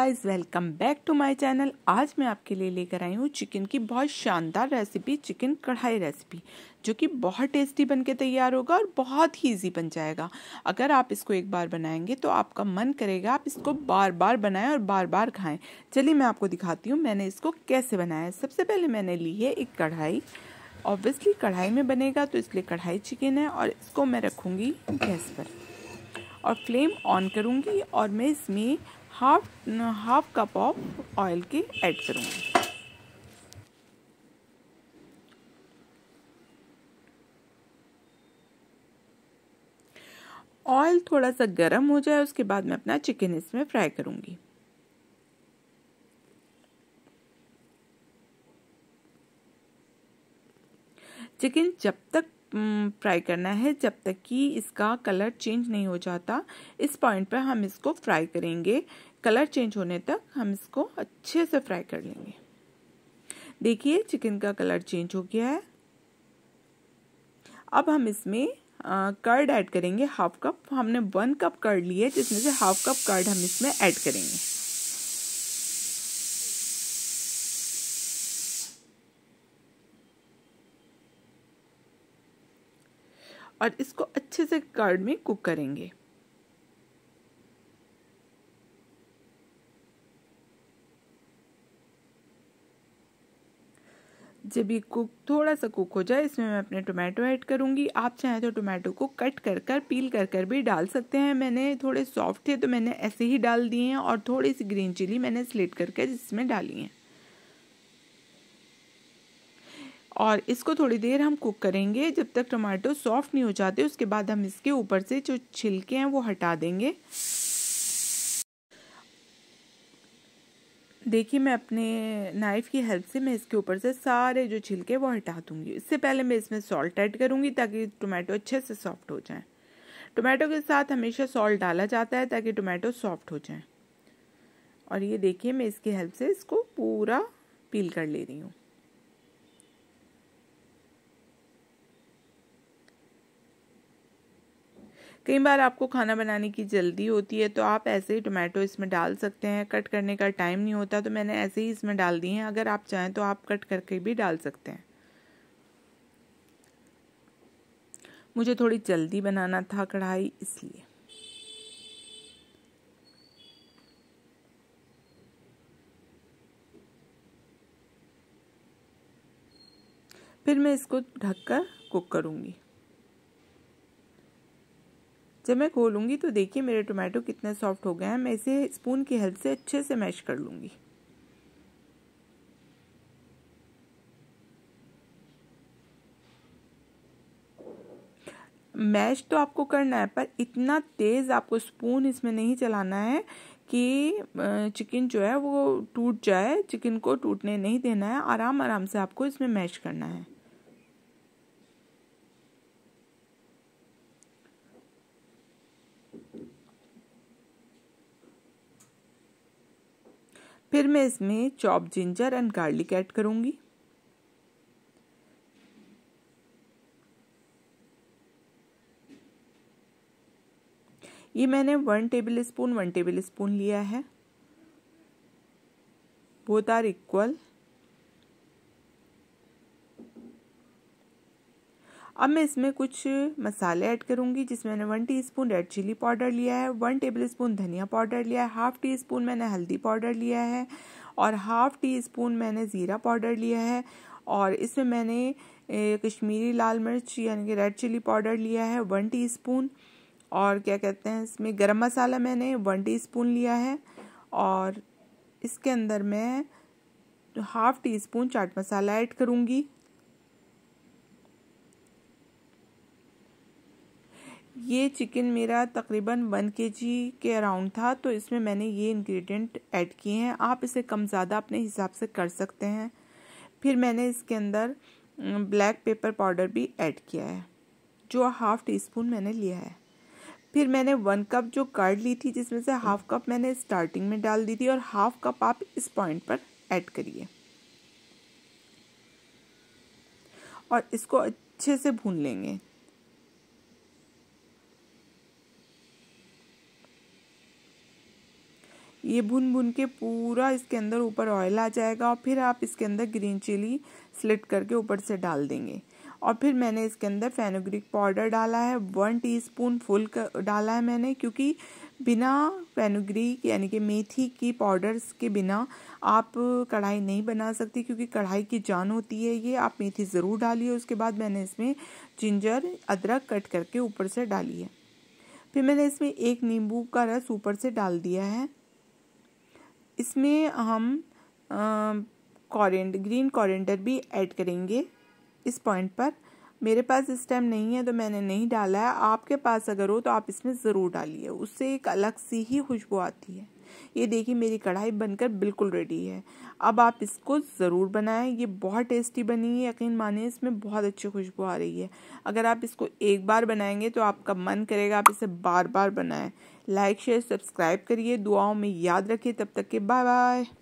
guys welcome back to my channel आज मैं आपके लिए लेकर आई हूँ चिकन की बहुत शानदार रेसिपी चिकन कढ़ाई रेसिपी जो कि बहुत टेस्टी बन के तैयार होगा और बहुत ही ईजी बन जाएगा अगर आप इसको एक बार बनाएंगे तो आपका मन करेगा आप इसको बार बार बनाएं और बार बार खाएं चलिए मैं आपको दिखाती हूँ मैंने इसको कैसे बनाया है सबसे पहले मैंने ली है एक कढ़ाई ऑब्वियसली कढ़ाई में बनेगा तो इसलिए कढ़ाई चिकन है और इसको मैं रखूँगी गैस पर और फ्लेम ऑन करूँगी और मैं इसमें half half cup of oil की ऐड करूँगी ऑयल थोड़ा सा गर्म हो जाए उसके बाद मैं अपना चिकन इसमें फ्राई करूंगी चिकन जब तक फ्राई हम्म, करना है जब तक कि इसका कलर चेंज नहीं हो जाता इस पॉइंट पर हम इसको फ्राई करेंगे कलर चेंज होने तक हम इसको अच्छे से फ्राई कर लेंगे देखिए चिकन का कलर चेंज हो गया है अब हम इसमें कर्ड ऐड करेंगे हाफ कप हमने वन कप कर्ड लिए जिसमें से हाफ कप कर्ड हम इसमें ऐड करेंगे और इसको अच्छे से कर्ड में कुक करेंगे जब ये कुक थोड़ा सा कुक हो जाए इसमें मैं अपने टोमेटो ऐड करूँगी आप चाहें तो टोमेटो को कट कर कर पील कर कर भी डाल सकते हैं मैंने थोड़े सॉफ्ट थे तो मैंने ऐसे ही डाल दिए हैं और थोड़ी सी ग्रीन चिली मैंने स्लेट करके इसमें डाली हैं और इसको थोड़ी देर हम कुक करेंगे जब तक टमाटो सॉफ्ट नहीं हो जाते उसके बाद हम इसके ऊपर से जो छिलके हैं वो हटा देंगे देखिए मैं अपने नाइफ़ की हेल्प से मैं इसके ऊपर से सारे जो छिलके वो हटा दूंगी इससे पहले मैं इसमें सॉल्ट ऐड करूंगी ताकि टोमेटो अच्छे से सॉफ्ट हो जाए टोमेटो के साथ हमेशा सॉल्ट डाला जाता है ताकि टोमेटो सॉफ्ट हो जाए और ये देखिए मैं इसकी हेल्प से इसको पूरा पील कर ले रही हूँ कई बार आपको खाना बनाने की जल्दी होती है तो आप ऐसे ही टोमेटो इसमें डाल सकते हैं कट करने का टाइम नहीं होता तो मैंने ऐसे ही इसमें डाल दिए हैं अगर आप चाहें तो आप कट करके भी डाल सकते हैं मुझे थोड़ी जल्दी बनाना था कढ़ाई इसलिए फिर मैं इसको ढककर कुक करूंगी जब मैं खोलूँगी तो देखिए मेरे टोमेटो कितने सॉफ्ट हो गए हैं मैं इसे स्पून की हेल्प से अच्छे से मैश कर लूँगी मैश तो आपको करना है पर इतना तेज़ आपको स्पून इसमें नहीं चलाना है कि चिकन जो है वो टूट जाए चिकन को टूटने नहीं देना है आराम आराम से आपको इसमें मैश करना है फिर मैं इसमें chop ginger and garlic add करूँगी ये मैंने one tablespoon one tablespoon लिया है बोथ आर इक्वल अब मैं इसमें कुछ मसाले ऐड करूँगी जिसमें मैंने one teaspoon red chilli powder लिया है वन टेबल स्पून धनिया पाउडर लिया है हाफ़ टी स्पून मैंने हल्दी पाउडर लिया है और हाफ़ टी स्पून मैंने ज़ीरा पाउडर लिया है और इसमें मैंने कश्मीरी लाल मिर्च यानी कि रेड चिली पाउडर लिया है वन स्पून और क्या कहते हैं इसमें गर्म मसाला मैंने वन स्पून लिया है और इसके अंदर मैं half teaspoon chaat masala add करूँगी ये चिकन मेरा तकरीबन वन के जी के अराउंड था तो इसमें मैंने ये इंग्रेडिएंट ऐड किए हैं आप इसे कम ज़्यादा अपने हिसाब से कर सकते हैं फिर मैंने इसके अंदर ब्लैक पेपर पाउडर भी ऐड किया है जो हाफ़ टी स्पून मैंने लिया है फिर मैंने वन कप जो कर्ड ली थी जिसमें से हाफ़ कप मैंने स्टार्टिंग में डाल दी थी और हाफ़ कप आप इस पॉइंट पर ऐड करिए और इसको अच्छे से भून लेंगे ये भुन भुन के पूरा इसके अंदर ऊपर ऑयल आ जाएगा और फिर आप इसके अंदर ग्रीन चिली स्लिट करके ऊपर से डाल देंगे और फिर मैंने इसके अंदर फेनोग्रिक पाउडर डाला है वन टीस्पून फुल कर, डाला है मैंने क्योंकि बिना फेनोग्रिक यानी कि मेथी की पाउडर्स के बिना आप कढ़ाई नहीं बना सकती क्योंकि कढ़ाई की जान होती है ये आप मेथी ज़रूर डालिए उसके बाद मैंने इसमें जिंजर अदरक कट करके ऊपर से डाली है फिर मैंने इसमें एक नींबू का रस ऊपर से डाल दिया है इसमें हम कॉरेंड ग्रीन कॉरेंडर भी ऐड करेंगे इस पॉइंट पर मेरे पास इस टाइम नहीं है तो मैंने नहीं डाला है आपके पास अगर हो तो आप इसमें ज़रूर डालिए उससे एक अलग सी ही खुशबू आती है ये देखिए मेरी कढ़ाई बनकर बिल्कुल रेडी है अब आप इसको ज़रूर बनाएं ये बहुत टेस्टी बनी है यकीन मानिए इसमें बहुत अच्छी खुशबू आ रही है अगर आप इसको एक बार बनाएंगे तो आपका मन करेगा आप इसे बार बार बनाएं लाइक शेयर सब्सक्राइब करिए दुआओं में याद रखिए तब तक के बाय बाय